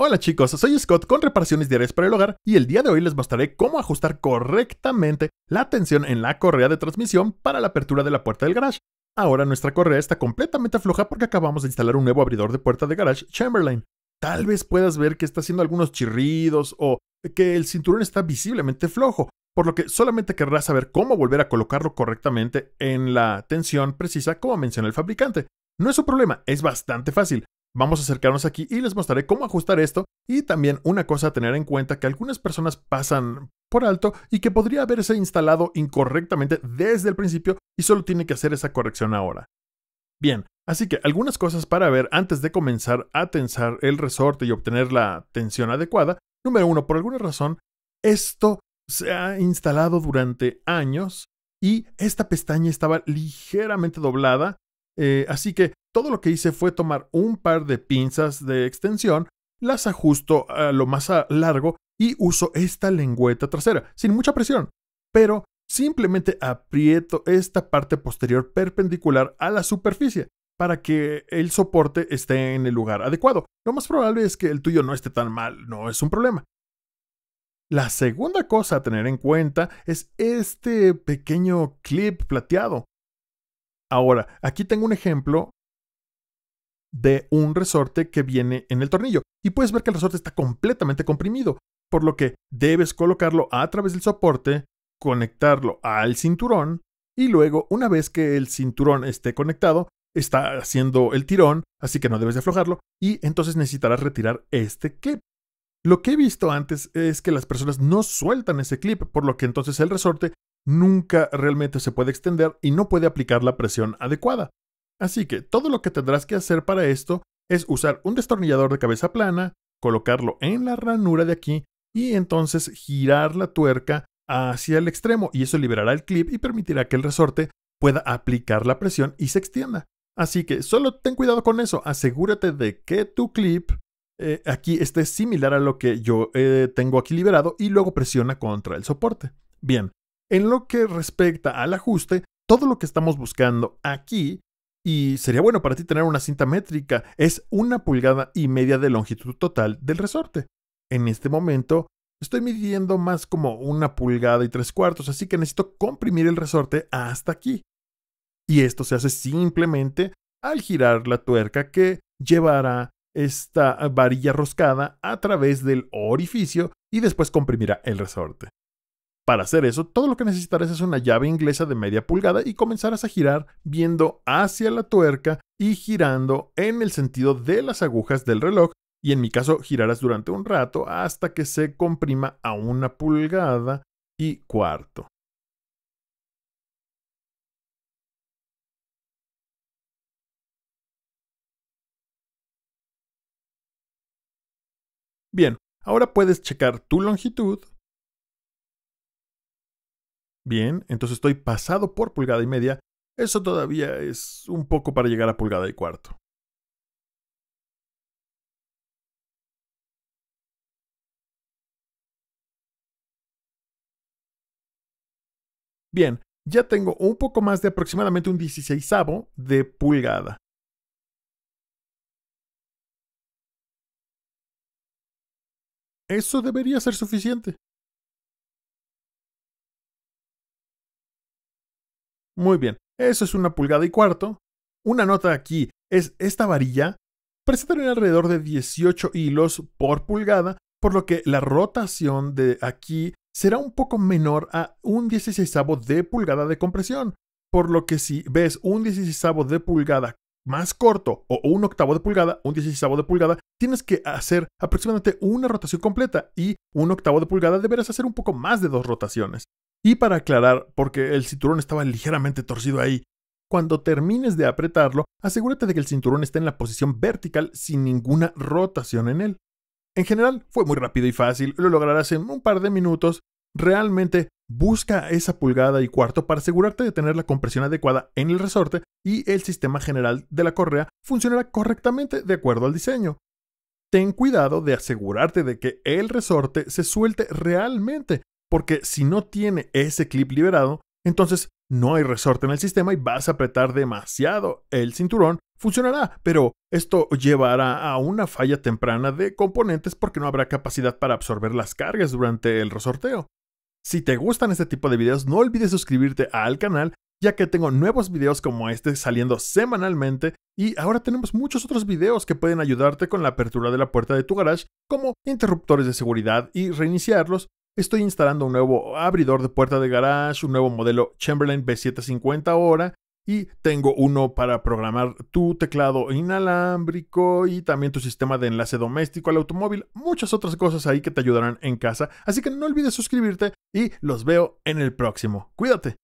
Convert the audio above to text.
Hola chicos, soy Scott con reparaciones diarias para el hogar y el día de hoy les mostraré cómo ajustar correctamente la tensión en la correa de transmisión para la apertura de la puerta del garage. Ahora nuestra correa está completamente floja porque acabamos de instalar un nuevo abridor de puerta de garage Chamberlain. Tal vez puedas ver que está haciendo algunos chirridos o que el cinturón está visiblemente flojo, por lo que solamente querrás saber cómo volver a colocarlo correctamente en la tensión precisa como menciona el fabricante. No es un problema, es bastante fácil. Vamos a acercarnos aquí y les mostraré cómo ajustar esto y también una cosa a tener en cuenta que algunas personas pasan por alto y que podría haberse instalado incorrectamente desde el principio y solo tiene que hacer esa corrección ahora. Bien, así que algunas cosas para ver antes de comenzar a tensar el resorte y obtener la tensión adecuada. Número uno, por alguna razón, esto se ha instalado durante años y esta pestaña estaba ligeramente doblada, eh, así que todo lo que hice fue tomar un par de pinzas de extensión, las ajusto a lo más largo y uso esta lengüeta trasera, sin mucha presión. Pero simplemente aprieto esta parte posterior perpendicular a la superficie para que el soporte esté en el lugar adecuado. Lo más probable es que el tuyo no esté tan mal, no es un problema. La segunda cosa a tener en cuenta es este pequeño clip plateado. Ahora, aquí tengo un ejemplo de un resorte que viene en el tornillo. Y puedes ver que el resorte está completamente comprimido, por lo que debes colocarlo a través del soporte, conectarlo al cinturón y luego, una vez que el cinturón esté conectado, está haciendo el tirón, así que no debes aflojarlo y entonces necesitarás retirar este clip. Lo que he visto antes es que las personas no sueltan ese clip, por lo que entonces el resorte nunca realmente se puede extender y no puede aplicar la presión adecuada. Así que todo lo que tendrás que hacer para esto es usar un destornillador de cabeza plana, colocarlo en la ranura de aquí y entonces girar la tuerca hacia el extremo y eso liberará el clip y permitirá que el resorte pueda aplicar la presión y se extienda. Así que solo ten cuidado con eso, asegúrate de que tu clip eh, aquí esté similar a lo que yo eh, tengo aquí liberado y luego presiona contra el soporte. Bien, en lo que respecta al ajuste, todo lo que estamos buscando aquí y sería bueno para ti tener una cinta métrica. Es una pulgada y media de longitud total del resorte. En este momento estoy midiendo más como una pulgada y tres cuartos, así que necesito comprimir el resorte hasta aquí. Y esto se hace simplemente al girar la tuerca que llevará esta varilla roscada a través del orificio y después comprimirá el resorte. Para hacer eso, todo lo que necesitarás es una llave inglesa de media pulgada y comenzarás a girar viendo hacia la tuerca y girando en el sentido de las agujas del reloj y en mi caso girarás durante un rato hasta que se comprima a una pulgada y cuarto. Bien, ahora puedes checar tu longitud, Bien, entonces estoy pasado por pulgada y media. Eso todavía es un poco para llegar a pulgada y cuarto. Bien, ya tengo un poco más de aproximadamente un 16 de pulgada. Eso debería ser suficiente. Muy bien, eso es una pulgada y cuarto. Una nota aquí es esta varilla presenta alrededor de 18 hilos por pulgada, por lo que la rotación de aquí será un poco menor a un 16 de pulgada de compresión. Por lo que si ves un 16 de pulgada más corto o un octavo de pulgada, un 16 de pulgada, tienes que hacer aproximadamente una rotación completa y un octavo de pulgada deberás hacer un poco más de dos rotaciones. Y para aclarar, porque el cinturón estaba ligeramente torcido ahí, cuando termines de apretarlo, asegúrate de que el cinturón esté en la posición vertical sin ninguna rotación en él. En general, fue muy rápido y fácil, lo lograrás en un par de minutos. Realmente busca esa pulgada y cuarto para asegurarte de tener la compresión adecuada en el resorte y el sistema general de la correa funcionará correctamente de acuerdo al diseño. Ten cuidado de asegurarte de que el resorte se suelte realmente, porque si no tiene ese clip liberado, entonces no hay resorte en el sistema y vas a apretar demasiado el cinturón, funcionará, pero esto llevará a una falla temprana de componentes porque no habrá capacidad para absorber las cargas durante el resorteo. Si te gustan este tipo de videos, no olvides suscribirte al canal, ya que tengo nuevos videos como este saliendo semanalmente y ahora tenemos muchos otros videos que pueden ayudarte con la apertura de la puerta de tu garage, como interruptores de seguridad y reiniciarlos, Estoy instalando un nuevo abridor de puerta de garage, un nuevo modelo Chamberlain B750 ahora, y tengo uno para programar tu teclado inalámbrico y también tu sistema de enlace doméstico al automóvil, muchas otras cosas ahí que te ayudarán en casa, así que no olvides suscribirte y los veo en el próximo. Cuídate.